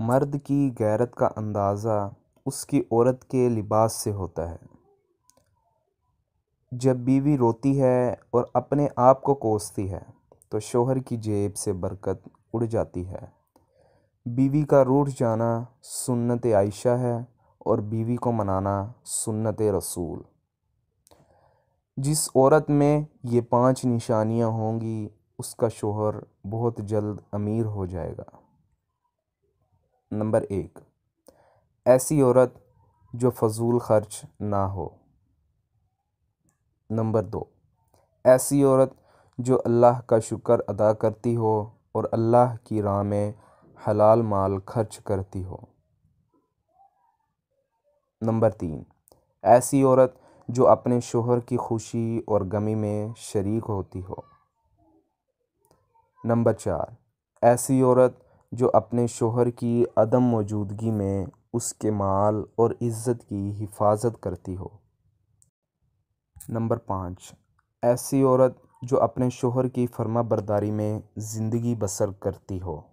मर्द की गैरत का अंदाज़ा उसकी औरत के लिबास से होता है जब बीवी रोती है और अपने आप को कोसती है तो शोहर की जेब से बरकत उड़ जाती है बीवी का रूठ जाना सुन्नत आयशा है और बीवी को मनाना सुन्नत रसूल जिस औरत में ये पांच निशानियां होंगी उसका शोहर बहुत जल्द अमीर हो जाएगा नंबर एक ऐसी औरत जो फजूल खर्च ना हो नंबर दो ऐसी औरत जो अल्लाह का शुक्र अदा करती हो और अल्लाह की राह में हलाल माल खर्च करती हो नंबर तीन ऐसी औरत जो अपने शोहर की खुशी और गमी में शरीक होती हो नंबर चार ऐसी औरत जो अपने शोहर की अदम मौजूदगी में उसके माल और इज़्ज़त की हिफाजत करती हो नंबर पाँच ऐसी औरत जो अपने शोहर की फर्मा बरदारी में ज़िंदगी बसर करती हो